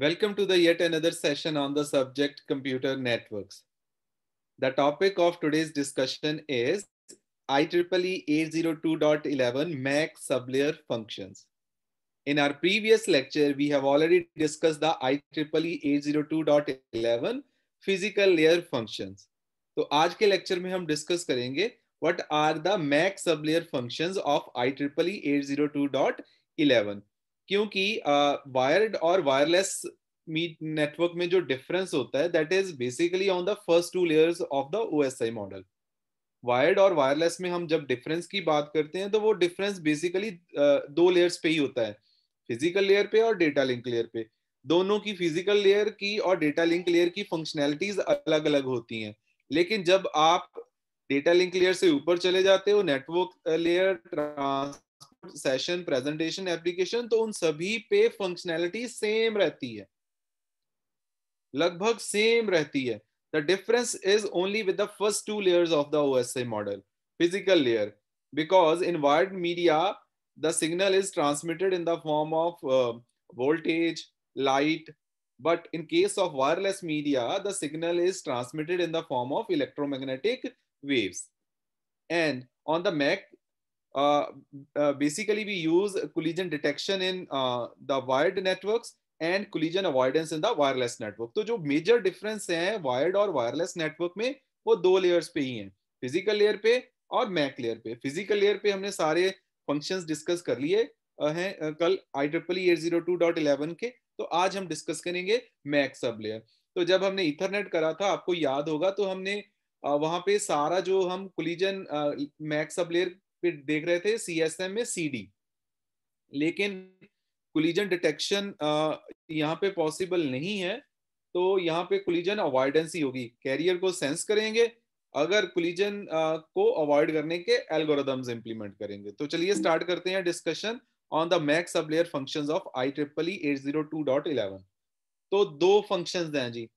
Welcome to the yet another session on the subject computer networks. The topic of today's discussion is IEEE 802.11 MAC sublayer functions. In our previous lecture, we have already discussed the IEEE 802.11 physical layer functions. So, आज के lecture, we हम discuss what are the MAC sublayer functions of IEEE 802.11 क्योंकि wired और wireless network में जो difference होता है that is basically on the first two layers of the OSI model wired और वायरलेस में हम जब डिफरेंस की बात करते हैं तो वो डिफरेंस बेसिकली दो लेयर्स पे ही होता है फिजिकल लेयर पे और डेटा लिंक लेयर पे दोनों की फिजिकल लेयर की और डेटा लिंक लेयर की फंक्शनैलिटीज अलग अलग होती हैं लेकिन जब आप डेटा लिंक लेयर से ऊपर चले जाते हो network layer session presentation application तो उन सभी पे फंक्शनैलिटी सेम रहती है लगभग सेम रहती है the difference is only with the first two layers of the OSI model physical layer because in wired media the signal is transmitted in the form of voltage light but in case of wireless media the signal is transmitted in the form of electromagnetic waves and on the MAC basically we use collision detection in the wired networks and collision avoidance in the wireless network to so, jo major difference hai wired or wireless network mein wo do layers pe hi hai physical layer pe aur mac layer pe physical layer हमने सारे sare discuss कर लिए liye कल kal IEEE eight zero two dot eleven के तो आज हम discuss करेंगे मैक सब लेयर तो जब हमने इथरनेट करा था आपको याद होगा तो हमने वहां पे सारा जो हम कुलिजन मैक सब लेयर फिर देख रहे थे सी एस एम में सी डी लेकिन कुलिजन डिटेक्शन यहाँ पे पॉसिबल नहीं है तो यहाँ पे कुलिजन अवॉइडेंस ही होगी कैरियर को सेंस करेंगे अगर कुलिजन को अवॉइड करने के एल्गोरिदम्स इंप्लीमेंट करेंगे तो चलिए स्टार्ट करते हैं discussion on the MAC sub layer function of I triple eight zero two dot eleven तो दो फंक्शन हैं जी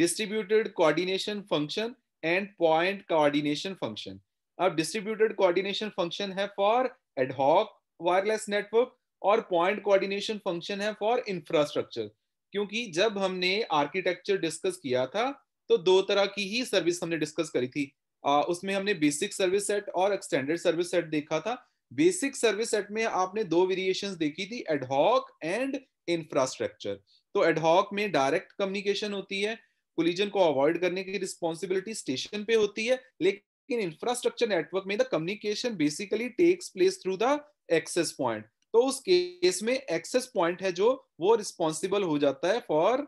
distributed coordination function and point coordination function अब डिस्ट्रीब्यूटेड कोऑर्डिनेशन फंक्शन है फॉर एडहॉक वायरलेस नेटवर्क और point coordination function है for infrastructure क्योंकि जब हमने आर्किटेक्चर डिस्कस किया था तो दो तरह की ही सर्विस हमने डिस्कस करी थी आ, उसमें हमने बेसिक सर्विस सेट और एक्सटेंडेड सर्विस सेट देखा था बेसिक सर्विस सेट में आपने दो वेरिएशंस देखी थी एडहॉक एंड इंफ्रास्ट्रक्चर तो एडहॉक में डायरेक्ट कम्युनिकेशन होती है कोलिजन को अवॉइड करने की रिस्पॉन्सिबिलिटी स्टेशन पे होती है लेकिन इन इंफ्रास्ट्रक्चर नेटवर्क में the communication basically takes place through the access point तो उस केस में एक्सेस पॉइंट है जो वो रिस्पॉन्सिबल हो जाता है फॉर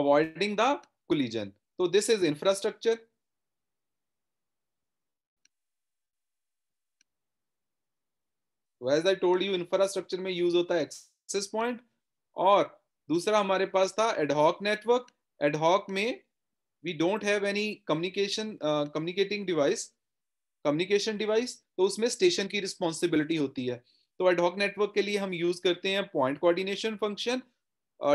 अवॉइडिंग द कुलिजन तो this is infrastructure ways I told you infrastructure में यूज होता है एक्सेस पॉइंट और दूसरा हमारे पास था एडहॉक नेटवर्क एडहॉक में we don't have any communication communicating device communication device तो उसमें स्टेशन की रिस्पॉन्सिबिलिटी होती है तो एडहॉक नेटवर्क के लिए हम यूज करते हैं point coordination function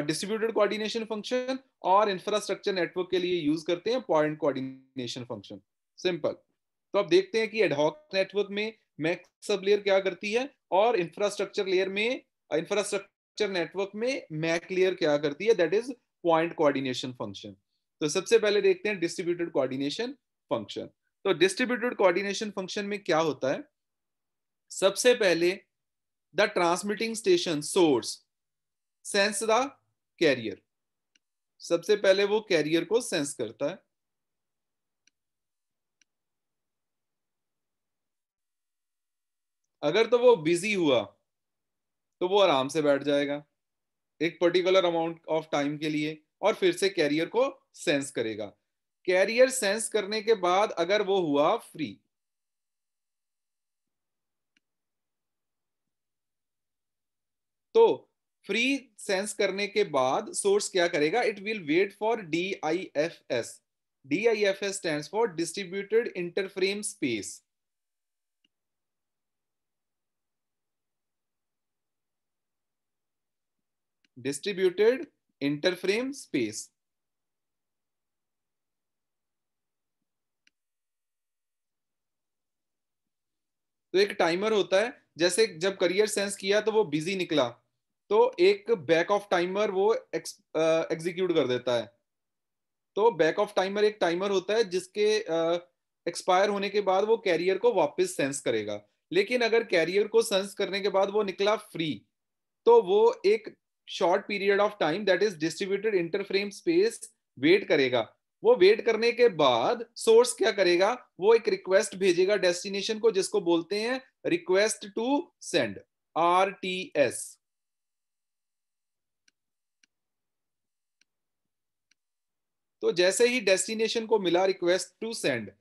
distributed coordination function और इंफ्रास्ट्रक्चर नेटवर्क के लिए यूज करते हैं पॉइंट कोऑर्डिनेशन फंक्शन सिंपल तो आप देखते हैं कि एडहॉक नेटवर्क में मैक सब लेयर क्या करती है और इंफ्रास्ट्रक्चर लेयर में इंफ्रास्ट्रक्चर नेटवर्क में मैक लेयर क्या करती है that is point coordination function तो सबसे पहले देखते हैं डिस्ट्रीब्यूटेड कोऑर्डिनेशन फंक्शन तो डिस्ट्रीब्यूटेड कोऑर्डिनेशन फंक्शन में क्या होता है सबसे पहले the transmitting station source sense the carrier सबसे पहले वो कैरियर को सेंस करता है अगर तो वो बिजी हुआ तो वो आराम से बैठ जाएगा एक पर्टिकुलर अमाउंट ऑफ टाइम के लिए और फिर से कैरियर को सेंस करेगा कैरियर सेंस करने के बाद अगर वो हुआ फ्री तो फ्री सेंस करने के बाद सोर्स क्या करेगा it will wait for D I F S D I F S stand for distributed interframe space distributed interframe space तो एक टाइमर होता है जैसे जब करियर सेंस किया तो वो बिजी निकला तो एक बैक ऑफ टाइमर वो एग्जीक्यूट कर देता है तो बैक ऑफ टाइमर एक टाइमर होता है जिसके एक्सपायर होने के बाद वो कैरियर को वापस सेंस करेगा लेकिन अगर कैरियर को सेंस करने के बाद वो निकला फ्री तो वो एक short period of time that is distributed interframe space wait करेगा वो वेट करने के बाद सोर्स क्या करेगा वो एक रिक्वेस्ट भेजेगा डेस्टिनेशन को जिसको बोलते हैं request to send R T S तो जैसे ही डेस्टिनेशन को मिला रिक्वेस्ट टू सेंड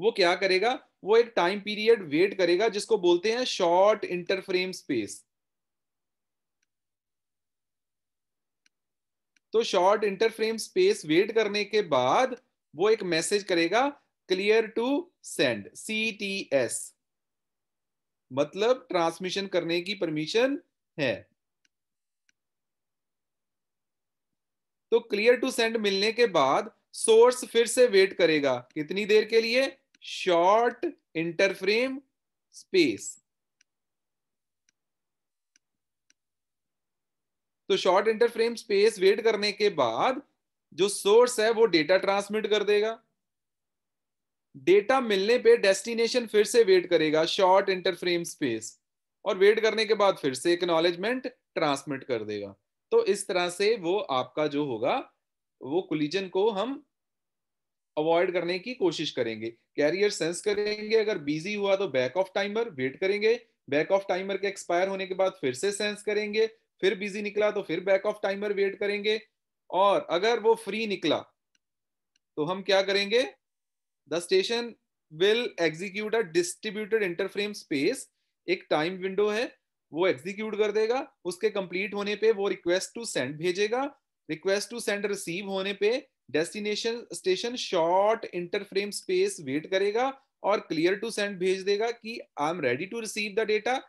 वो क्या करेगा वो एक टाइम पीरियड वेट करेगा जिसको बोलते हैं शॉर्ट इंटरफ्रेम स्पेस तो शॉर्ट इंटरफ्रेम स्पेस वेट करने के बाद वो एक मैसेज करेगा clear to send C T S मतलब ट्रांसमिशन करने की परमिशन है तो क्लियर टू सेंड मिलने के बाद सोर्स फिर से वेट करेगा कितनी देर के लिए शॉर्ट इंटरफ्रेम स्पेस तो शॉर्ट इंटरफ्रेम स्पेस वेट करने के बाद जो सोर्स है वो डेटा ट्रांसमिट कर देगा डेटा मिलने पे डेस्टिनेशन फिर से वेट करेगा शॉर्ट इंटरफ्रेम स्पेस और वेट करने के बाद फिर से एक्नोलेजमेंट ट्रांसमिट कर देगा तो इस तरह से वो आपका जो होगा वो कुलिजन को हम अवॉइड करने की कोशिश करेंगे कैरियर सेंस करेंगे अगर बिजी हुआ तो बैक ऑफ टाइमर वेट करेंगे बैक ऑफ टाइमर के एक्सपायर होने के बाद फिर से सेंस करेंगे फिर बिजी निकला तो फिर बैक ऑफ टाइमर वेट करेंगे और अगर वो फ्री निकला तो हम क्या करेंगे the station will execute a distributed interframe space एक टाइम विंडो है वो एग्जीक्यूट कर देगा उसके कंप्लीट होने पे वो रिक्वेस्ट टू सेंड भेजेगा रिक्वेस्ट टू सेंड रिसीव होने पे destination station short interframe space wait करेगा और क्लियर टू सेंड भेज देगा कि I am ready to receive the data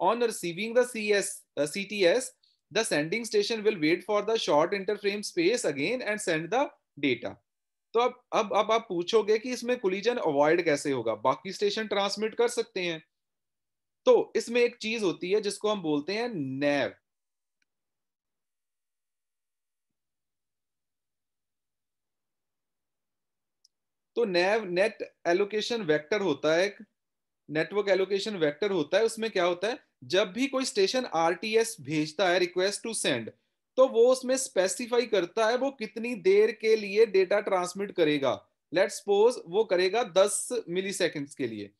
On receiving the CS, uh, CTS, the sending station will wait for the short interframe space again and send the data. तो अब अब अब आप पूछोगे कि इसमें कोलिजन अवॉइड कैसे होगा बाकी स्टेशन ट्रांसमिट कर सकते हैं तो इसमें एक चीज होती है जिसको हम बोलते हैं नैव तो नैव नेट एलोकेशन वेक्टर होता है नेटवर्क एलोकेशन वेक्टर होता है उसमें क्या होता है जब भी कोई स्टेशन आरटीएस भेजता है रिक्वेस्ट टू सेंड तो वो उसमें स्पेसिफाई करता है वो कितनी देर के लिए डेटा ट्रांसमिट करेगा लेट सपोज वो करेगा 10 मिली के लिए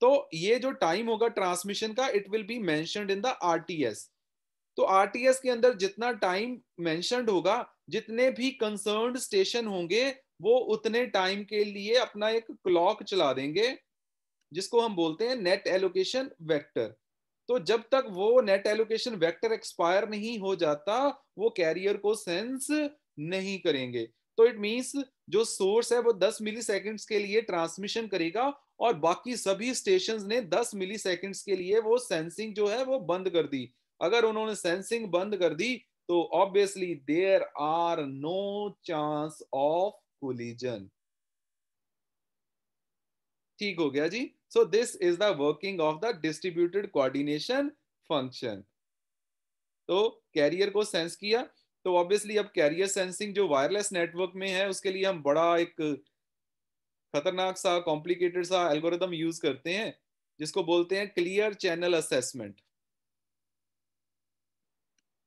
तो ये जो टाइम होगा ट्रांसमिशन का it will be mentioned in the S तो आरटीएस के अंदर जितना टाइम मैंशनड होगा जितने भी कंसर्न स्टेशन होंगे वो उतने टाइम के लिए अपना एक क्लॉक चला देंगे जिसको हम बोलते हैं नेट एलोकेशन वेक्टर तो जब तक वो नेट एलोकेशन वेक्टर एक्सपायर नहीं हो जाता वो कैरियर को सेंस नहीं करेंगे तो इट मींस जो सोर्स है वो 10 मिली के लिए ट्रांसमिशन करेगा और बाकी सभी स्टेशंस ने 10 मिली के लिए वो सेंसिंग जो है वो बंद कर दी अगर उन्होंने सेंसिंग बंद कर दी तो obviously there are no chance of collision ठीक हो गया जी so this is the working of the distributed coordination function तो कैरियर को सेंस किया तो ऑब्वियसली अब कैरियर सेंसिंग जो वायरलेस नेटवर्क में है उसके लिए हम बड़ा एक खतरनाक सा कॉम्प्लिकेटेड सा एल्गोरिदम यूज करते हैं जिसको बोलते हैं क्लियर चैनल असेसमेंट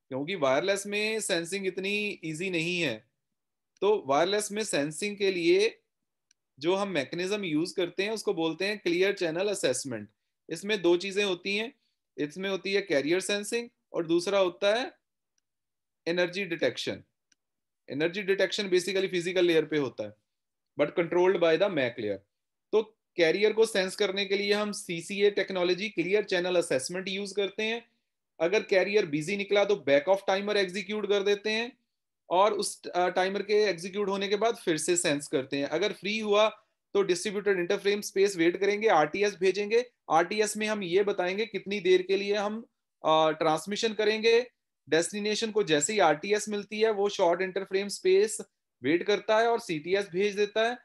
क्योंकि वायरलेस में सेंसिंग इतनी इजी नहीं है तो वायरलेस में सेंसिंग के लिए जो हम मैकेनिज्म यूज करते हैं उसको बोलते हैं क्लियर चैनल असेसमेंट इसमें दो चीजें होती हैं इसमें होती है कैरियर सेंसिंग और दूसरा होता है energy detection energy detection basically physical layer पे होता है but controlled by the MAC layer तो कैरियर को सेंस करने के लिए हम CCA technology clear channel assessment use करते हैं अगर कैरियर बिजी निकला तो बैक ऑफ टाइमर एग्जीक्यूट कर देते हैं और उस टाइमर के एग्जीक्यूट होने के बाद फिर से सेंस करते हैं अगर फ्री हुआ तो डिस्ट्रीब्यूटेड इंटरफ्रेम स्पेस वेट करेंगे आरटीएस भेजेंगे आरटीएस में हम ये बताएंगे कितनी देर के लिए हम ट्रांसमिशन करेंगे डेस्टिनेशन को जैसे ही आरटीएस मिलती है वो शॉर्ट इंटरफ्रेम स्पेस वेट करता है और सीटीएस भेज देता है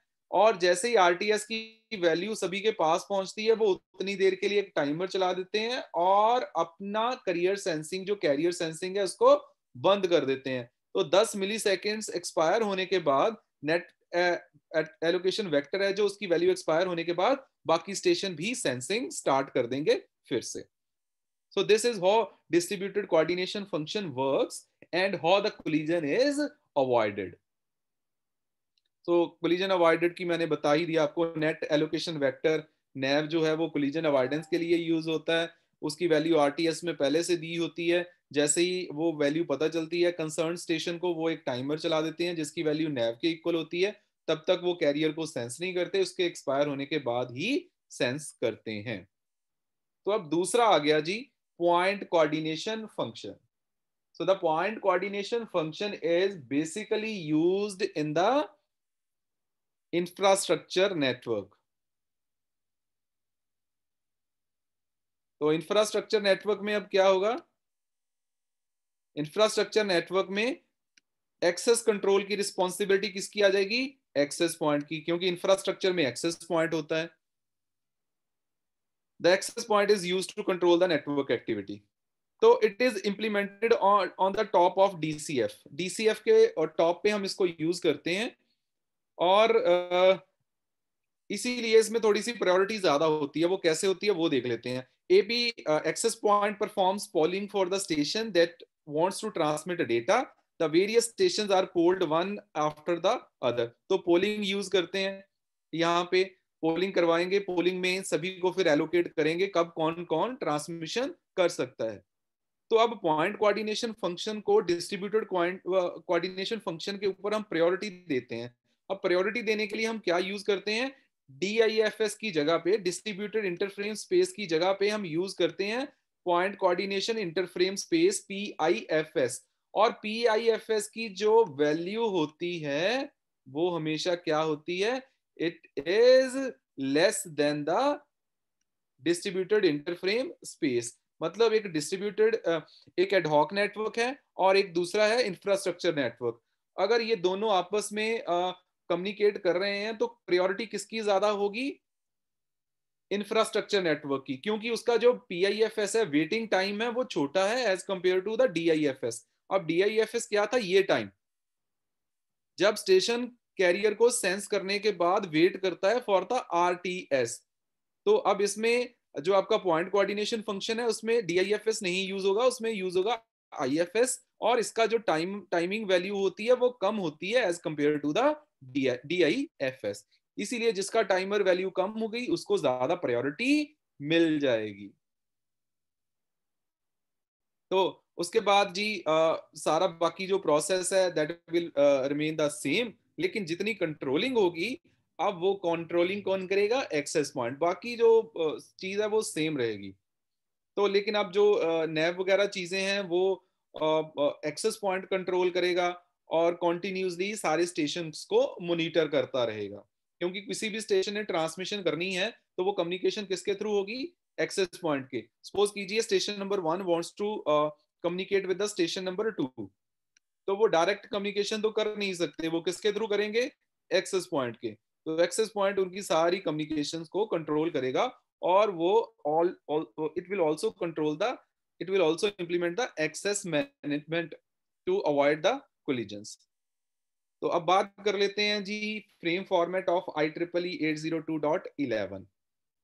और जैसे ही आरटीएस की वैल्यू सभी के पास पहुंचती है वो उतनी देर के लिए एक टाइमर चला देते हैं और अपना करियर सेंसिंग जो कैरियर सेंसिंग है उसको बंद कर देते हैं तो 10 सेकेंड एक्सपायर होने के बाद नेट एलोकेशन वेक्टर है जो उसकी वैल्यू एक्सपायर होने के बाद बाकी स्टेशन भी सेंसिंग स्टार्ट कर देंगे फिर से so this is how distributed coordination function work and how the collision is avoided so collision avoided की मैंने बता ही दिया आपको नेट एलोकेशन वेक्टर नेव जो है वो कोलिजन अवॉइडेंस के लिए यूज होता है उसकी वैल्यू आर में पहले से दी होती है जैसे ही वो वैल्यू पता चलती है कंसर्न स्टेशन को वो एक टाइमर चला देते हैं जिसकी वैल्यू नैव के इक्वल होती है तब तक वो कैरियर को सेंस नहीं करते उसके एक्सपायर होने के बाद ही सेंस करते हैं तो अब दूसरा आ गया जी point coordination function so the point coordination function is basically used in the infrastructure network तो इंफ्रास्ट्रक्चर नेटवर्क में अब क्या होगा इंफ्रास्ट्रक्चर नेटवर्क में एक्सेस कंट्रोल की रिस्पॉन्सिबिलिटी किसकी आ जाएगी एक्सेस पॉइंट की क्योंकि इंफ्रास्ट्रक्चर में एक्सेस पॉइंट होता है the access point is use to control the network activity तो it is implemented on the top of DCF DCF के टॉप पे हम इसको यूज करते हैं और इसीलिए इसमें थोड़ी सी प्रायोरिटी ज्यादा होती है वो कैसे होती है वो देख लेते हैं AP uh, access point performs polling for the station that wants to transmit the data. The various stations are polled one after the other. तो polling use करते हैं यहाँ पे polling करवाएंगे polling में सभी को फिर allocate करेंगे कब कौन कौन transmission कर सकता है तो अब पॉइंट कोऑर्डिनेशन फंक्शन को डिस्ट्रीब्यूटेड कोऑर्डिनेशन फंक्शन के ऊपर हम प्रायोरिटी देते हैं अब प्रायोरिटी देने के लिए हम क्या यूज करते हैं डीआईएफएस की जगह पे डिस्ट्रीब्यूटेड इंटरफ्रेम स्पेस की जगह पे हम यूज करते हैं point coordination interframe space PIFS और पीआईएफएस की जो वैल्यू होती है वो हमेशा क्या होती है it is less than the distributed interframe space मतलब एक डिस्ट्रीब्यूटेड एक एडहॉक नेटवर्क है और एक दूसरा है इंफ्रास्ट्रक्चर नेटवर्क अगर ये दोनों आपस में कम्युनिकेट कर रहे हैं तो प्रायोरिटी किसकी ज्यादा होगी इंफ्रास्ट्रक्चर नेटवर्क की क्योंकि उसका जो पी है वेटिंग टाइम है वो छोटा है as compare to the D अब डी क्या था ये टाइम जब स्टेशन कैरियर को सेंस करने के बाद वेट करता है फॉर द आर तो अब इसमें जो आपका पॉइंट कोऑर्डिनेशन फंक्शन है उसमें डी नहीं यूज होगा उसमें यूज होगा आई और इसका जो टाइम टाइमिंग वैल्यू होती है वो कम होती है as compare to the D I F S इसीलिए जिसका टाइमर वैल्यू कम हो गई उसको ज्यादा प्रायोरिटी मिल जाएगी तो उसके बाद जी आ, सारा बाकी जो प्रोसेस है that will remain the same लेकिन जितनी कंट्रोलिंग होगी अब वो कंट्रोलिंग कौन करेगा एक्सेस पॉइंट बाकी जो चीज है वो सेम रहेगी तो लेकिन अब जो नैब वगैरह चीजें हैं वो एक्सेस पॉइंट कंट्रोल करेगा और कॉन्टिन्यूसली सारे स्टेशन को मोनिटर करता रहेगा क्योंकि किसी भी स्टेशन ने ट्रांसमिशन करनी है तो वो कम्युनिकेशन किसके थ्रू होगी एक्सेस पॉइंट के सपोज कीजिए station number one wants to communicate with the station number two तो वो डायरेक्ट कम्युनिकेशन तो कर नहीं सकते वो किसके थ्रू करेंगे एक्सेस पॉइंट के तो एक्सेस पॉइंट उनकी सारी कम्युनिकेशन को कंट्रोल करेगा और वो all it will also control the it will also implement the access management to avoid the collisions तो अब बात कर लेते हैं जी frame format of I triple E eight zero two dot eleven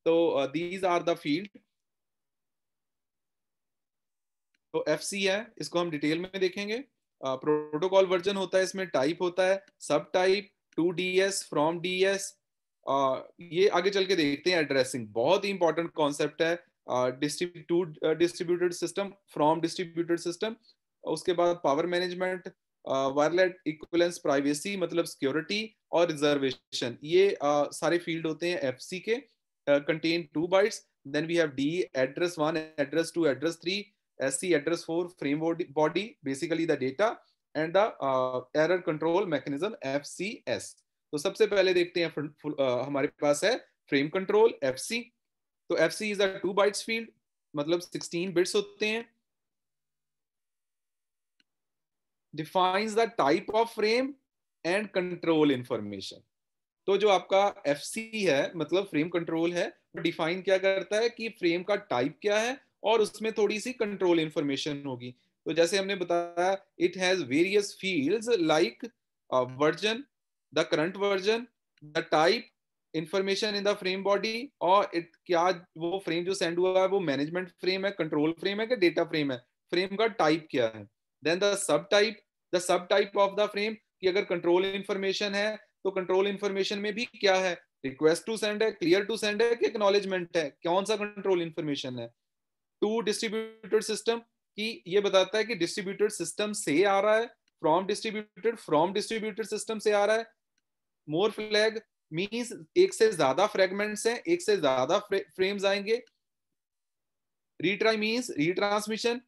तो दीज आर द फील्ड तो F C है इसको हम डिटेल में देखेंगे प्रोटोकॉल uh, वर्जन होता है इसमें टाइप होता है sub type to D S from D S ये आगे चल के देखते हैं एड्रेसिंग बहुत ही इंपॉर्टेंट कॉन्सेप्ट है distribute distributed system from distributed system उसके बाद power management wired equivalence privacy मतलब सिक्योरिटी और रिजर्वेशन ये uh, सारे फील्ड होते हैं एफ सी के contain two bytes then we have D address one address two address three S C address four frame body basically the data and the the control error F C S तो सबसे पहले देखते हैं uh, हमारे पास है frame control F C तो F C is a two bytes field मतलब 16 bits होते हैं defines the type of frame and control information. तो जो आपका एफ है मतलब फ्रेम कंट्रोल है डिफाइन क्या करता है कि फ्रेम का टाइप क्या है और उसमें थोड़ी सी कंट्रोल इंफॉर्मेशन होगी तो जैसे हमने बताया it has various fields like version the current version the type information in the frame body और इट क्या वो फ्रेम जो सेंड हुआ है वो मैनेजमेंट फ्रेम है कंट्रोल फ्रेम है कि डेटा फ्रेम है फ्रेम का टाइप क्या है then the sub type the sub type of the frame कि अगर कंट्रोल इन्फॉर्मेशन है तो कंट्रोल इन्फॉर्मेशन में भी क्या है रिक्वेस्ट टू सेंड है क्लियर टू सेंड है कि एक्नोलेजमेंट है कौन सा कंट्रोल इंफॉर्मेशन है टू डिस्ट्रीब्यूटेड सिस्टम कि ये बताता है कि डिस्ट्रीब्यूटेड सिस्टम से आ रहा है from distributed from distributed system से आ रहा है मोर फ्लैग मीन्स एक से ज्यादा फ्रेगमेंट्स हैं एक से ज्यादा फ्रेम्स आएंगे retry means retransmission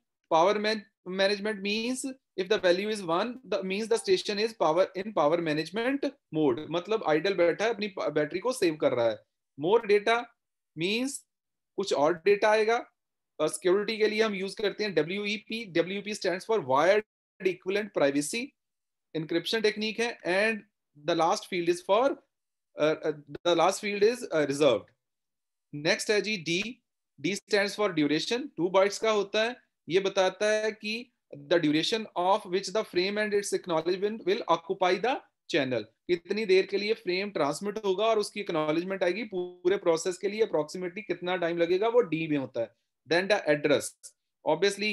man management means if the value is one the means the station is power in power management mode मतलब idle बैठा है अपनी बैटरी को सेव कर रहा है more data means कुछ और डेटा आएगा सिक्योरिटी के लिए हम यूज करते हैं W E P W P stand for wired equivalent privacy encryption technique है and the last field is for the last field is reserve next है जी D D stand for duration two bytes का होता है ये बताता है कि the duration of which the frame and its acknowledgement will occupy the channel कितनी देर के लिए फ्रेम ट्रांसमिट होगा और उसकी एक्नोलेजमेंट आएगी पूरे प्रोसेस के लिए अप्रोक्सीमेटली कितना टाइम लगेगा वो डी में होता है then the address obviously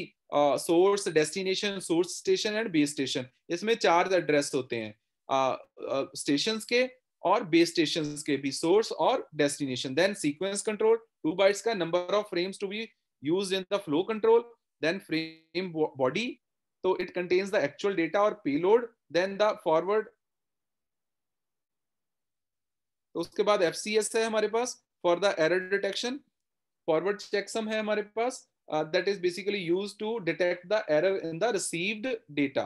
source destination source station and base station इसमें चार एड्रेस होते हैं स्टेशन uh, uh, के और बेस स्टेशन के भी सोर्स और destination then sequence control two bytes का number of frames to be use in the flow control then frame body. So तो it contains the actual data or payload, then the forward. तो उसके बाद F है हमारे पास for the error detection forward checksum है हमारे पास that is basically use to detect the error in the received data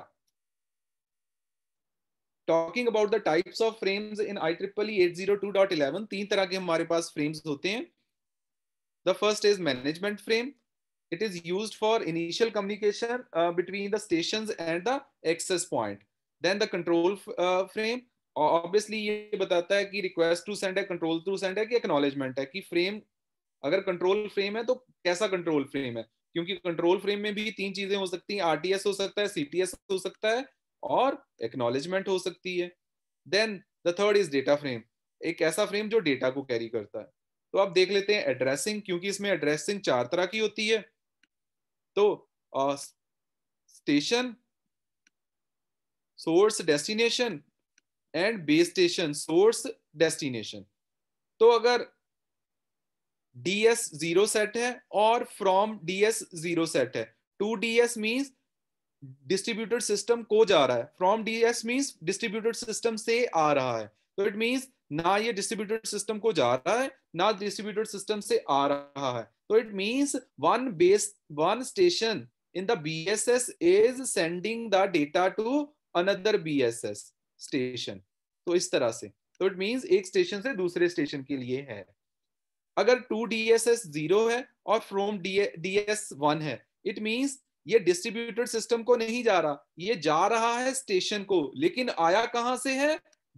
talking about the types of frames in I triple eight zero two dot eleven तीन तरह के हमारे पास frames होते हैं the first is management frame it is used for initial communication uh, between the stations and the access point then the control uh, frame obviously ye batata hai ki request to send hai control to send hai ki acknowledgement hai ki frame agar control frame hai to kaisa control frame hai kyunki control frame mein bhi teen cheeze ho sakti hain RTS ho sakta hai CTS ho sakta hai aur acknowledgement ho sakti hai then the third is data frame ek aisa frame jo data ko carry karta hai तो आप देख लेते हैं addressing क्योंकि इसमें addressing चार तरह की होती है तो station source destination and base station source destination तो अगर डी एस जीरो सेट है और from D S zero set है to D S means distributed system को जा रहा है from D S means distributed system से आ रहा है तो इट मीन्स ना ये डिस्ट्रीब्यूटेड सिस्टम को जा रहा है ना डिस्ट्रीब्यूटेड सिस्टम से आ रहा है तो it mean one base one station in the BSS is sending the data to another BSS station तो इस तरह से तो इट मीन्स एक स्टेशन से दूसरे स्टेशन के लिए है अगर to D S S zero है और फ्रोम डी एस वन है इट मीन्स ये डिस्ट्रीब्यूटेड सिस्टम को नहीं जा रहा ये जा रहा है स्टेशन को लेकिन आया कहां से है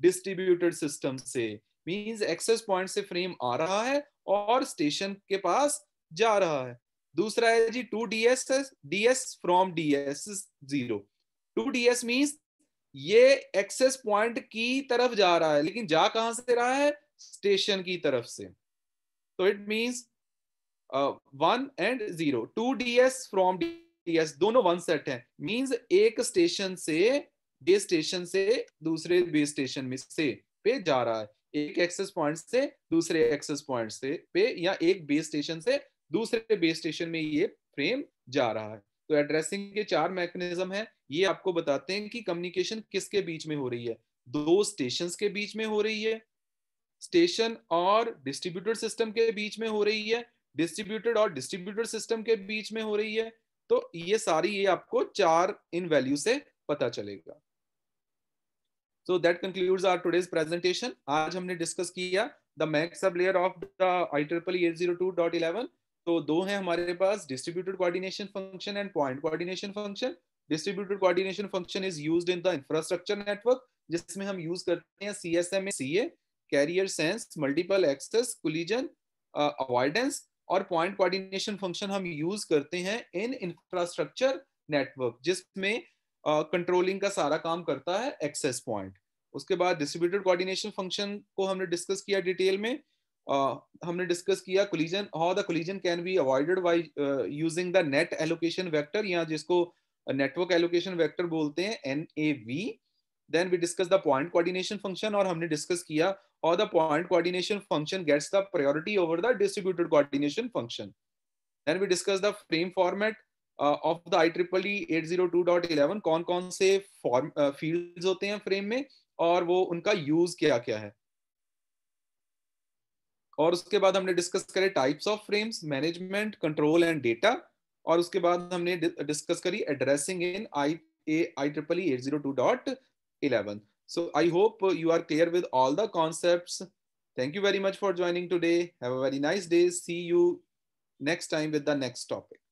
डिस्ट्रीब्यूटेड सिस्टम से मीन्स एक्सेस पॉइंट से फ्रेम आ रहा है और स्टेशन के पास जा रहा है दूसरा है जी to D S D S from D S zero to D S means ये एक्सेस पॉइंट की तरफ जा रहा है लेकिन जा कहां से रहा है स्टेशन की तरफ से तो it means one and zero to D S from D S दोनों वन सेट है मीन्स एक स्टेशन से बेस स्टेशन से दूसरे बेस स्टेशन में से पे जा रहा है एक एक्सेस पॉइंट से दूसरे एक्सेस पॉइंट से पे या एक बेस स्टेशन से दूसरे बेस स्टेशन में ये फ्रेम जा रहा है तो एड्रेसिंग के चार मैकेनिज्म है ये आपको बताते हैं कि कम्युनिकेशन किसके बीच में हो रही है दो स्टेशन के बीच में हो रही है स्टेशन और डिस्ट्रीब्यूटर सिस्टम के बीच में हो रही है डिस्ट्रीब्यूटेड और डिस्ट्रीब्यूटर सिस्टम के बीच में हो रही है तो ये सारी ये आपको चार इन वैल्यू से पता चलेगा so that concludes our today's presentation आज हमने डिस्कस किया the MAC sub layer of the IEEE 802.11 तो दो हैं हमारे पास distributed coordination function and point coordination function distributed coordination function is used in the infrastructure network जिसमें हम यूज करते हैं CSMA CA carrier sense multiple access collision avoidance और पॉइंट कोऑर्डिनेशन फंक्शन हम यूज करते हैं इन इंफ्रास्ट्रक्चर नेटवर्क जिसमें controlling का सारा काम करता है एक्सेस पॉइंट उसके बाद डिस्ट्रीब्यूटेड कोऑर्डिनेशन फंक्शन को हमने डिस्कस किया डिटेल में uh, हमने डिस्कस किया collision how the collision can be avoided by using the net allocation vector या जिसको नेटवर्क एलोकेशन वेक्टर बोलते हैं N A V then we discuss the point coordination function और हमने डिस्कस किया और the point coordination function gets the priority over the distributed coordination function then we discuss the frame format of the I triple E eight zero two dot eleven कौन कौन से form field uh, होते हैं frame में और वो उनका use क्या क्या है और उसके बाद हमने डिस्कस करे types of frames management control and data और उसके बाद हमने डिस्कस करी addressing in I A I triple E eight zero two dot eleven so I hope you are clear with all the concept thank you very much for joining today have a very nice day see you next time with the next topic